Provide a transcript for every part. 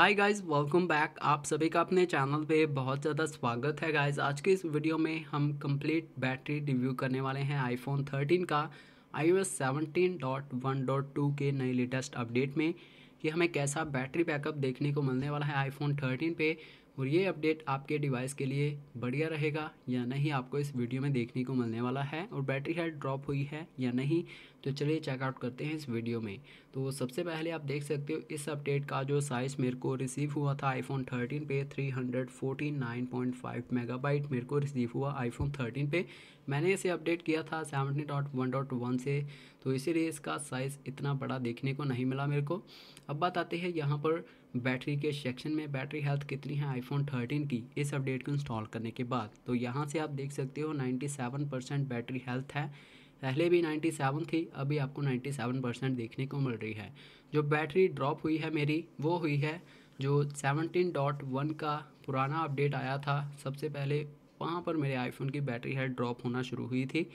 hi guys welcome back आप सभी का अपने चैनल पे बहुत ज़्यादा स्वागत है गाइस आज के इस वीडियो में हम कंप्लीट बैटरी रिव्यू करने वाले हैं आईफोन 13 का आई ओ के नए लेटेस्ट अपडेट में कि हमें कैसा बैटरी बैकअप देखने को मिलने वाला है आईफोन 13 पे और ये अपडेट आपके डिवाइस के लिए बढ़िया रहेगा या नहीं आपको इस वीडियो में देखने को मिलने वाला है और बैटरी हेल्थ ड्रॉप हुई है या नहीं तो चलिए चेकआउट करते हैं इस वीडियो में तो सबसे पहले आप देख सकते हो इस अपडेट का जो साइज़ मेरे को रिसीव हुआ था आईफोन 13 पे 349.5 मेगाबाइट मेरे को रिसीव हुआ आईफोन 13 पे मैंने इसे अपडेट किया था वन से तो इसीलिए इसका साइज़ इतना बड़ा देखने को नहीं मिला मेरे को अब बात आती है यहाँ पर बैटरी के सेक्शन में बैटरी हेल्थ कितनी है आईफोन 13 की इस अपडेट को इंस्टॉल करने के बाद तो यहाँ से आप देख सकते हो 97 परसेंट बैटरी हेल्थ है पहले भी 97 थी अभी आपको 97 परसेंट देखने को मिल रही है जो बैटरी ड्रॉप हुई है मेरी वो हुई है जो 17.1 का पुराना अपडेट आया था सबसे पहले वहाँ पर मेरे आईफोन की बैटरी हेल्थ ड्रॉप होना शुरू हुई थी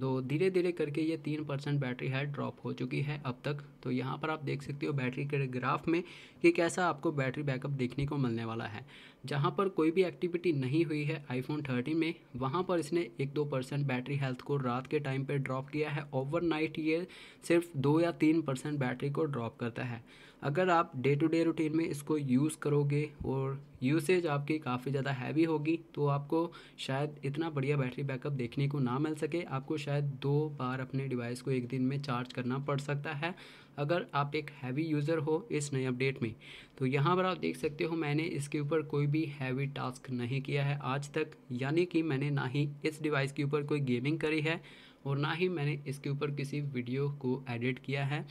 तो धीरे धीरे करके ये तीन परसेंट बैटरी है ड्रॉप हो चुकी है अब तक तो यहाँ पर आप देख सकते हो बैटरी के ग्राफ में कि कैसा आपको बैटरी बैकअप देखने को मिलने वाला है जहाँ पर कोई भी एक्टिविटी नहीं हुई है आईफोन 13 में वहाँ पर इसने एक दो परसेंट बैटरी हेल्थ को रात के टाइम पर ड्रॉप किया है ओवरनाइट ये सिर्फ दो या तीन परसेंट बैटरी को ड्रॉप करता है अगर आप डे टू डे रूटीन में इसको यूज़ करोगे और यूसेज आपकी काफ़ी ज़्यादा हैवी होगी तो आपको शायद इतना बढ़िया बैटरी बैकअप देखने को ना मिल सके आपको शायद दो बार अपने डिवाइस को एक दिन में चार्ज करना पड़ सकता है अगर आप एक हैवी यूज़र हो इस नए अपडेट में तो यहाँ पर आप देख सकते हो मैंने इसके ऊपर कोई भी हैवी टास्क नहीं किया है आज तक यानी कि मैंने ना ही इस डिवाइस के ऊपर कोई गेमिंग करी है और ना ही मैंने इसके ऊपर किसी वीडियो को एडिट किया है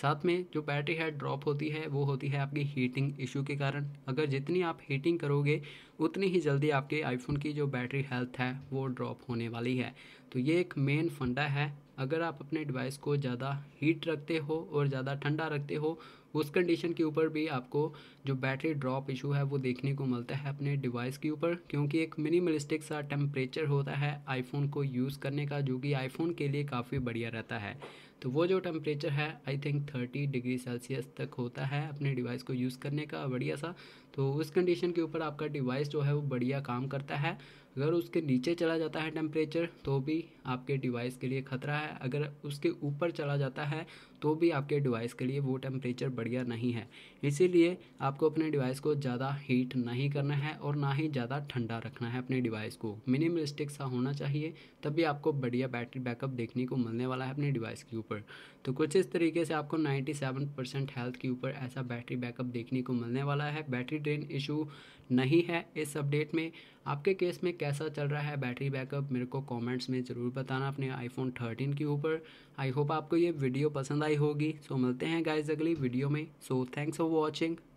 साथ में जो बैटरी है ड्रॉप होती है वो होती है आपकी हीटिंग इशू के कारण अगर जितनी आप हीटिंग करोगे उतनी ही जल्दी आपके आईफोन की जो बैटरी हेल्थ है वो ड्रॉप होने वाली है तो ये एक मेन फंडा है अगर आप अपने डिवाइस को ज़्यादा हीट रखते हो और ज़्यादा ठंडा रखते हो उस कंडीशन के ऊपर भी आपको जो बैटरी ड्रॉप इशू है वो देखने को मिलता है अपने डिवाइस के ऊपर क्योंकि एक मिनिमलिस्टिक सा टेम्परेचर होता है आईफोन को यूज़ करने का जो कि आईफोन के लिए काफ़ी बढ़िया रहता है तो वो जो टेम्परेचर है I think thirty degree Celsius तक होता है अपने डिवाइस को यूज़ करने का बढ़िया सा तो उस कंडीशन के ऊपर आपका डिवाइस जो है वो बढ़िया काम करता है अगर उसके नीचे चला जाता है टेम्परेचर तो भी आपके डिवाइस के लिए ख़तरा है अगर उसके ऊपर चला जाता है तो भी आपके डिवाइस के लिए वो टेम्परेचर बढ़िया नहीं है इसीलिए आपको अपने डिवाइस को ज़्यादा हीट नहीं करना है और ना ही ज़्यादा ठंडा रखना है अपने डिवाइस को मिनिमलिस्टिक सा होना चाहिए तभी आपको बढ़िया बैटरी बैकअप देखने को मिलने वाला है अपने डिवाइस के ऊपर ऊपर तो कुछ इस तरीके से आपको 97 परसेंट हेल्थ के ऊपर ऐसा बैटरी बैकअप देखने को मिलने वाला है बैटरी ड्रेन इशू नहीं है इस अपडेट में आपके केस में कैसा चल रहा है बैटरी बैकअप मेरे को कमेंट्स में ज़रूर बताना अपने आईफोन 13 के ऊपर आई होप आपको ये वीडियो पसंद आई होगी सो मिलते हैं गाइज अगली वीडियो में सो थैंक्स फॉर वॉचिंग